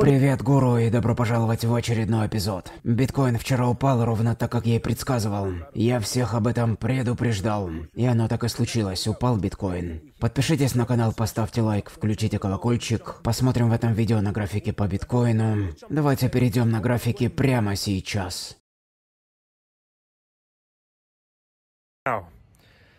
Привет, гуру, и добро пожаловать в очередной эпизод. Биткоин вчера упал ровно так, как я и предсказывал. Я всех об этом предупреждал. И оно так и случилось, упал биткоин. Подпишитесь на канал, поставьте лайк, включите колокольчик. Посмотрим в этом видео на графике по биткоину. Давайте перейдем на графики прямо сейчас.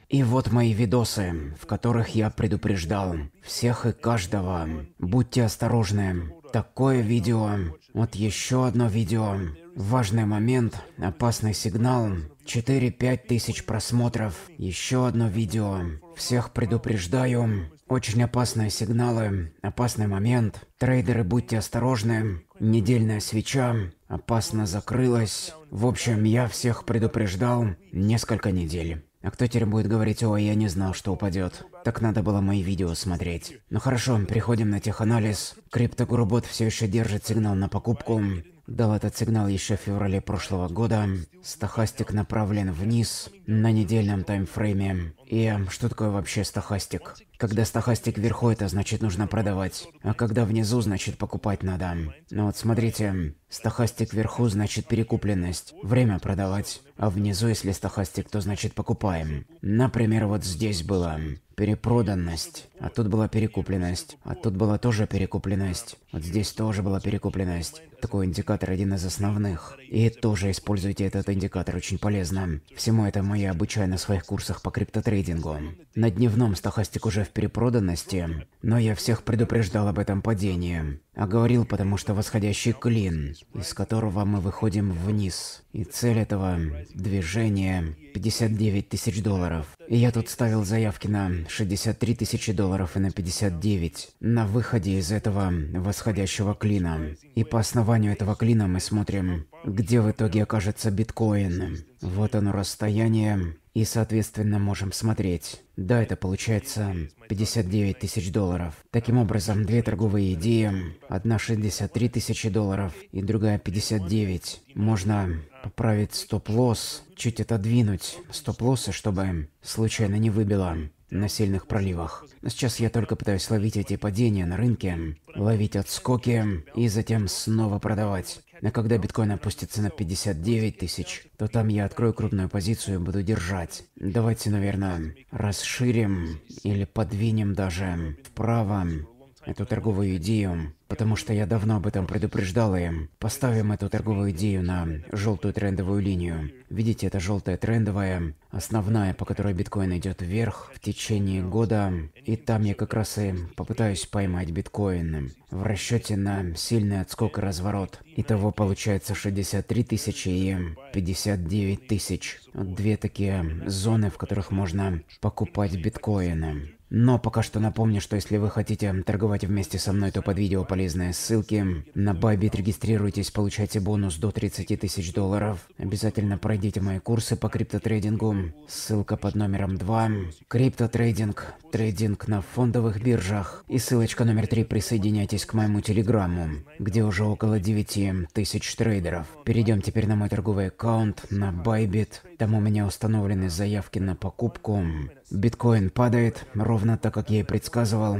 И вот мои видосы, в которых я предупреждал всех и каждого. Будьте осторожны такое видео, вот еще одно видео. Важный момент, опасный сигнал, 4-5 тысяч просмотров, еще одно видео. Всех предупреждаю, очень опасные сигналы, опасный момент. Трейдеры, будьте осторожны. Недельная свеча опасно закрылась. В общем, я всех предупреждал несколько недель. А кто теперь будет говорить, ой, я не знал, что упадет. Так надо было мои видео смотреть. Ну хорошо, переходим на теханализ. Криптогурбот все еще держит сигнал на покупку. Дал этот сигнал еще в феврале прошлого года. Стохастик направлен вниз на недельном таймфрейме. И эм, что такое вообще стахастик? Когда стахастик вверху, это значит нужно продавать. А когда внизу, значит покупать надо. Ну вот смотрите, эм, стахастик вверху значит перекупленность. Время продавать. А внизу, если стахастик, то значит покупаем. Например, вот здесь было эм, перепроданность. А тут была перекупленность. А тут была тоже перекупленность. Вот здесь тоже была перекупленность. Такой индикатор один из основных. И тоже используйте этот индикатор, очень полезно. Всему это мои я на своих курсах по криптотрейдингу трейдингу. На дневном стохастик уже в перепроданности, но я всех предупреждал об этом падении. А говорил, потому что восходящий клин, из которого мы выходим вниз. И цель этого движения 59 тысяч долларов. И я тут ставил заявки на 63 тысячи долларов и на 59 на выходе из этого восходящего клина. И по основанию этого клина мы смотрим, где в итоге окажется биткоин. Вот оно расстояние, и, соответственно, можем смотреть. Да, это получается 59 тысяч долларов. Таким образом, две торговые идеи, одна 63 тысячи долларов и другая 59. Можно поправить стоп-лосс, чуть отодвинуть стоп-лоссы, чтобы случайно не выбило на сильных проливах. Но сейчас я только пытаюсь ловить эти падения на рынке, ловить отскоки и затем снова продавать. Но когда биткоин опустится на 59 тысяч, то там я открою крупную позицию и буду держать. Давайте, наверное, расширим или подвинем даже вправо эту торговую идею, потому что я давно об этом предупреждал им. Поставим эту торговую идею на желтую трендовую линию. Видите, это желтая трендовая, основная, по которой биткоин идет вверх в течение года. И там я как раз и попытаюсь поймать биткоин в расчете на сильный отскок и разворот. Итого получается 63 тысячи и 59 тысяч. Две такие зоны, в которых можно покупать биткоины. Но пока что напомню, что если вы хотите торговать вместе со мной, то под видео полезные ссылки. На Байбит, регистрируйтесь, получайте бонус до 30 тысяч долларов. Обязательно пройдите мои курсы по криптотрейдингу. Ссылка под номером 2. Криптотрейдинг. Трейдинг на фондовых биржах. И ссылочка номер 3. Присоединяйтесь к моему телеграмму, где уже около 9 тысяч трейдеров. Перейдем теперь на мой торговый аккаунт на Байбит, Там у меня установлены заявки на покупку. Биткоин падает ровно так, как я и предсказывал.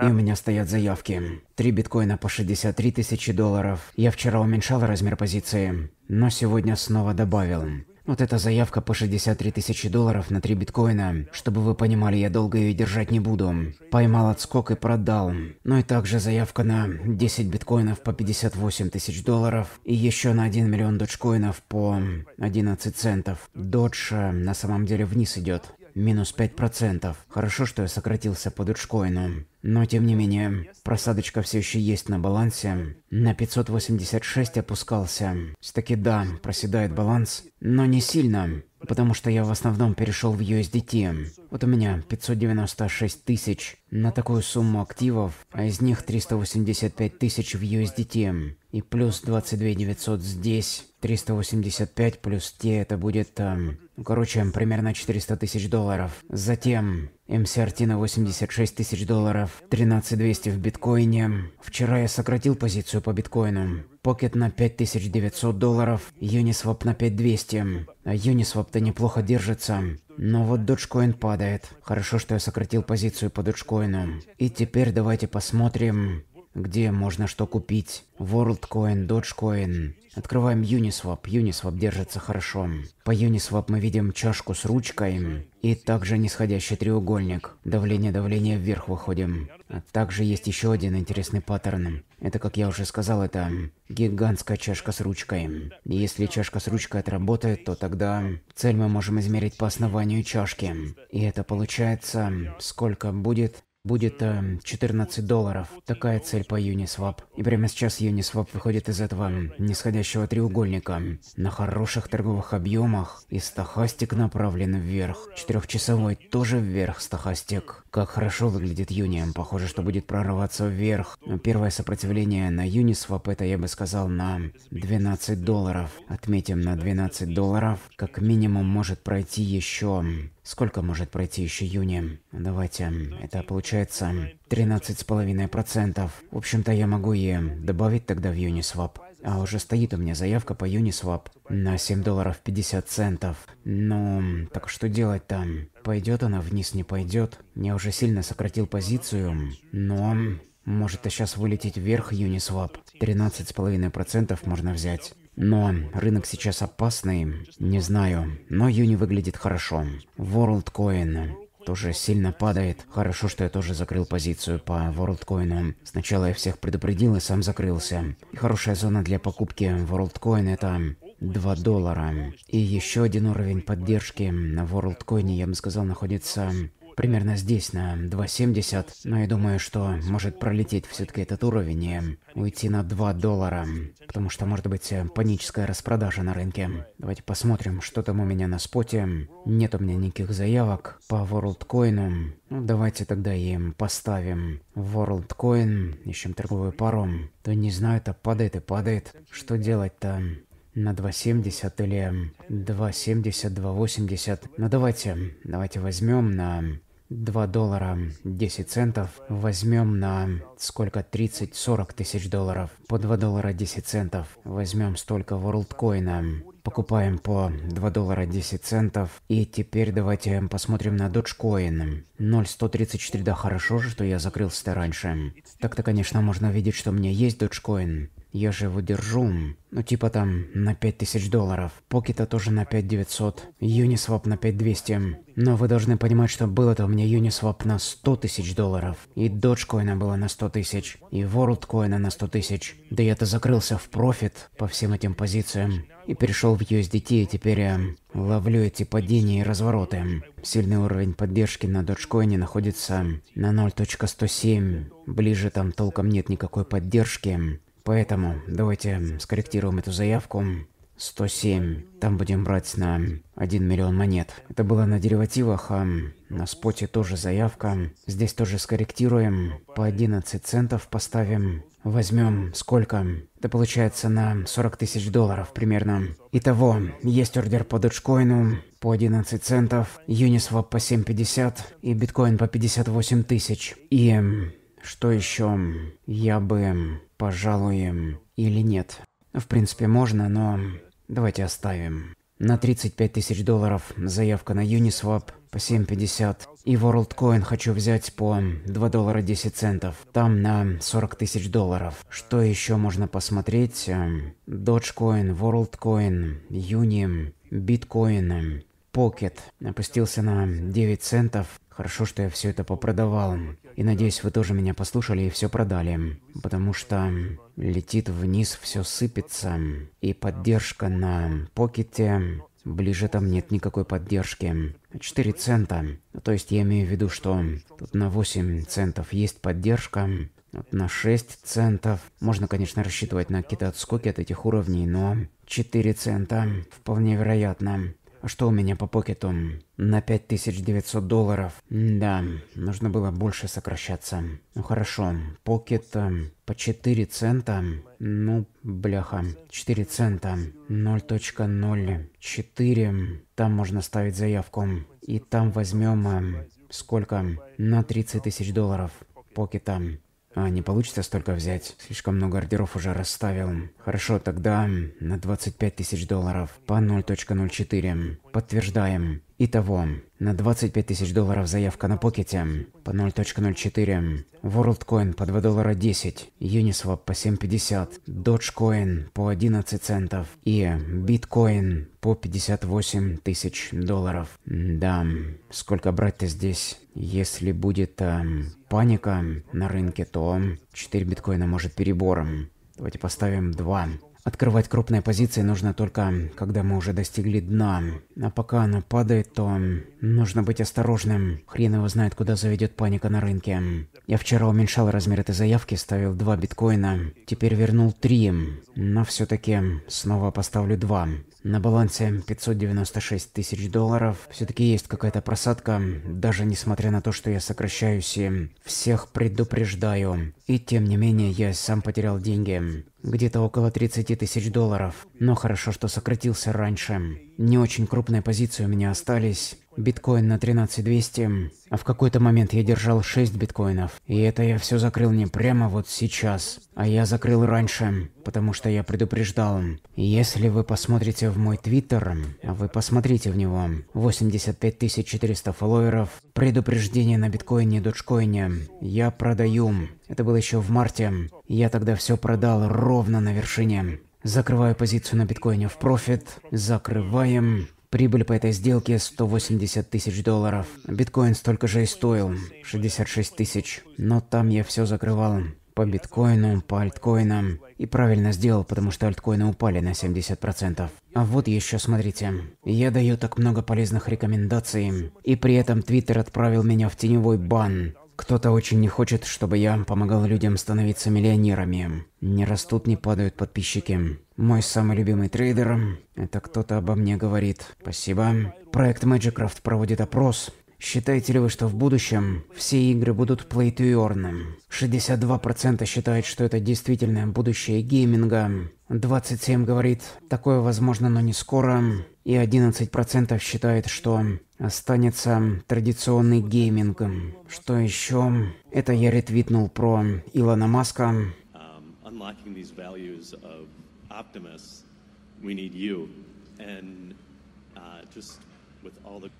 И у меня стоят заявки. Три биткоина по 63 тысячи долларов. Я вчера уменьшал размер позиции, но сегодня снова добавил. Вот эта заявка по 63 тысячи долларов на 3 биткоина. Чтобы вы понимали, я долго ее держать не буду. Поймал отскок и продал. Ну и также заявка на 10 биткоинов по 58 тысяч долларов. И еще на 1 миллион доджкоинов по 11 центов. Додж э, на самом деле вниз идет. Минус 5%. Хорошо, что я сократился по доджкоину. Но тем не менее, просадочка все еще есть на балансе. На 586 опускался. Все-таки да, проседает баланс, но не сильно, потому что я в основном перешел в USDT. Вот у меня 596 тысяч на такую сумму активов, а из них 385 тысяч в USDT. И плюс 22 900 здесь, 385 плюс те, это будет, э, короче, примерно 400 тысяч долларов. Затем MCRT на 86 тысяч долларов, 13200 в биткоине. Вчера я сократил позицию по биткоину. Pocket на 5900 долларов, Uniswap на 5200. А Uniswap-то неплохо держится. Но вот Dogecoin падает. Хорошо, что я сократил позицию по Dogecoin. И теперь давайте посмотрим, где можно что купить. WorldCoin, Dogecoin. Открываем Uniswap. Uniswap держится хорошо. По Uniswap мы видим чашку с ручкой и также нисходящий треугольник. Давление, давление вверх выходим. А также есть еще один интересный паттерн. Это, как я уже сказал, это гигантская чашка с ручкой. если чашка с ручкой отработает, то тогда цель мы можем измерить по основанию чашки. И это получается, сколько будет будет э, эм, 14 долларов. Такая цель по Uniswap. И прямо сейчас Uniswap выходит из этого нисходящего треугольника на хороших торговых объемах. И стахастик направлен вверх. Четырехчасовой тоже вверх стахастик. Как хорошо выглядит Юнием. Похоже, что будет прорываться вверх. Первое сопротивление на Uniswap это, я бы сказал, на 12 долларов. Отметим на 12 долларов. Как минимум может пройти еще Сколько может пройти еще июня? Давайте, это получается 13,5%. В общем-то, я могу и добавить тогда в Uniswap. А уже стоит у меня заявка по Uniswap на 7 долларов 50 центов. Ну, так что делать там? Пойдет она вниз, не пойдет? Я уже сильно сократил позицию, но может и сейчас вылететь вверх Uniswap. 13,5% можно взять. Но рынок сейчас опасный, не знаю. Но Юни выглядит хорошо. WorldCoin тоже сильно падает. Хорошо, что я тоже закрыл позицию по WorldCoin. Сначала я всех предупредил и сам закрылся. И хорошая зона для покупки WorldCoin это 2 доллара. И еще один уровень поддержки на WorldCoin, я бы сказал, находится примерно здесь, на 2.70. Но я думаю, что может пролететь все-таки этот уровень и уйти на 2 доллара, потому что может быть э, паническая распродажа на рынке. Давайте посмотрим, что там у меня на споте. Нет у меня никаких заявок по WorldCoin. Ну, давайте тогда им поставим WorldCoin, ищем торговую пару. Да не знаю, это падает и падает. Что делать-то? на 2.70 или 2.70, 2.80. Ну давайте, давайте возьмем на 2 доллара 10 центов, возьмем на сколько 30-40 тысяч долларов, по 2 доллара 10 центов, возьмем столько WorldCoin, Покупаем по 2 доллара 10 центов. И теперь давайте посмотрим на Dogecoin. 0,134, да хорошо же, что я закрылся-то раньше. Так-то, конечно, можно видеть, что у меня есть Dogecoin. Я же его держу, ну типа там на 5000 долларов. Покета тоже на 5900, Uniswap на 5200. Но вы должны понимать, что было-то у меня Uniswap на 100 тысяч долларов, и Dogecoin было на 100 тысяч, и WorldCoin на 100 тысяч. Да я-то закрылся в профит по всем этим позициям и перешел в USDT, и теперь я э, ловлю эти падения и развороты. Сильный уровень поддержки на Dogecoin находится на 0.107, ближе там толком нет никакой поддержки, поэтому давайте скорректируем эту заявку 107. Там будем брать на 1 миллион монет. Это было на деривативах, а на споте тоже заявка. Здесь тоже скорректируем. По 11 центов поставим. Возьмем сколько? Это получается на 40 тысяч долларов примерно. Итого, есть ордер по доджкоину по 11 центов, Uniswap по 7,50 и биткоин по 58 тысяч. И что еще? Я бы, пожалуй, или нет. В принципе, можно, но Давайте оставим. На 35 тысяч долларов заявка на Uniswap по 7.50. И WorldCoin хочу взять по 2 доллара 10 центов. Там на 40 тысяч долларов. Что еще можно посмотреть? Эм, Dogecoin, WorldCoin, Uni, Bitcoin. Pocket опустился на 9 центов. Хорошо, что я все это попродавал. И надеюсь, вы тоже меня послушали и все продали. Потому что летит вниз, все сыпется. И поддержка на покете Ближе там нет никакой поддержки. 4 цента. То есть я имею в виду, что тут на 8 центов есть поддержка, вот на 6 центов. Можно, конечно, рассчитывать на какие-то отскоки от этих уровней, но 4 цента вполне вероятно. Что у меня по покету? На 5900 долларов. Да, нужно было больше сокращаться. Ну хорошо, покет эм, по 4 цента. Ну, бляха, 4 цента. 0.04. Там можно ставить заявку. И там возьмем эм, сколько? На 30 тысяч долларов покета. А, не получится столько взять. Слишком много ордеров уже расставил. Хорошо, тогда на 25 тысяч долларов. По 0.04. Подтверждаем. Итого, на 25 тысяч долларов заявка на Покете по 0.04, WorldCoin по 2 доллара 10, Uniswap по 7.50, Dogecoin по 11 центов и Bitcoin по 58 тысяч долларов. Да, сколько брать-то здесь? Если будет э, паника на рынке, то 4 биткоина может перебором. Давайте поставим 2. Открывать крупные позиции нужно только, когда мы уже достигли дна. А пока оно падает, то нужно быть осторожным. Хрен его знает, куда заведет паника на рынке. Я вчера уменьшал размер этой заявки, ставил два биткоина. Теперь вернул три, Но все-таки снова поставлю два. На балансе 596 тысяч долларов. Все-таки есть какая-то просадка, даже несмотря на то, что я сокращаюсь и всех предупреждаю. И тем не менее, я сам потерял деньги. Где-то около 30 тысяч долларов. Но хорошо, что сократился раньше. Не очень крупные позиции у меня остались биткоин на 13200, а в какой-то момент я держал 6 биткоинов. И это я все закрыл не прямо вот сейчас, а я закрыл раньше, потому что я предупреждал. Если вы посмотрите в мой твиттер, а вы посмотрите в него, 85 400 фолловеров, предупреждение на биткоине и доджкоине, я продаю. Это было еще в марте, я тогда все продал ровно на вершине. Закрываю позицию на биткоине в профит, закрываем, Прибыль по этой сделке 180 тысяч долларов. Биткоин столько же и стоил, 66 тысяч. Но там я все закрывал по биткоину, по альткоинам. И правильно сделал, потому что альткоины упали на 70%. А вот еще смотрите. Я даю так много полезных рекомендаций, и при этом Твиттер отправил меня в теневой бан. Кто-то очень не хочет, чтобы я помогал людям становиться миллионерами. Не растут, не падают подписчики. Мой самый любимый трейдер. Это кто-то обо мне говорит. Спасибо. Проект Magicraft проводит опрос. Считаете ли вы, что в будущем все игры будут play to earn? 62% считают, что это действительно будущее гейминга. 27% говорит, такое возможно, но не скоро. И 11% считает, что останется традиционный гейминг. Что еще? Это я ретвитнул про Илона Маска. Um, optimists. We need you. And uh, just with all the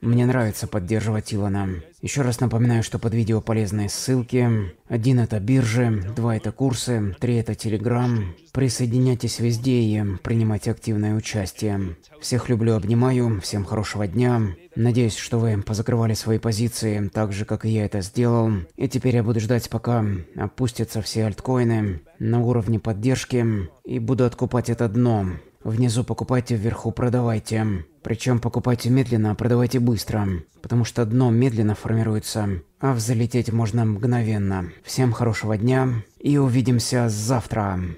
Мне нравится поддерживать Илона. Еще раз напоминаю, что под видео полезные ссылки. Один это биржи, два это курсы, три это Телеграм. Присоединяйтесь везде и принимайте активное участие. Всех люблю, обнимаю, всем хорошего дня. Надеюсь, что вы позакрывали свои позиции, так же, как и я это сделал. И теперь я буду ждать, пока опустятся все альткоины на уровне поддержки и буду откупать это дно. Внизу покупайте, вверху продавайте. Причем покупайте медленно, а продавайте быстро. Потому что дно медленно формируется, а взлететь можно мгновенно. Всем хорошего дня и увидимся завтра.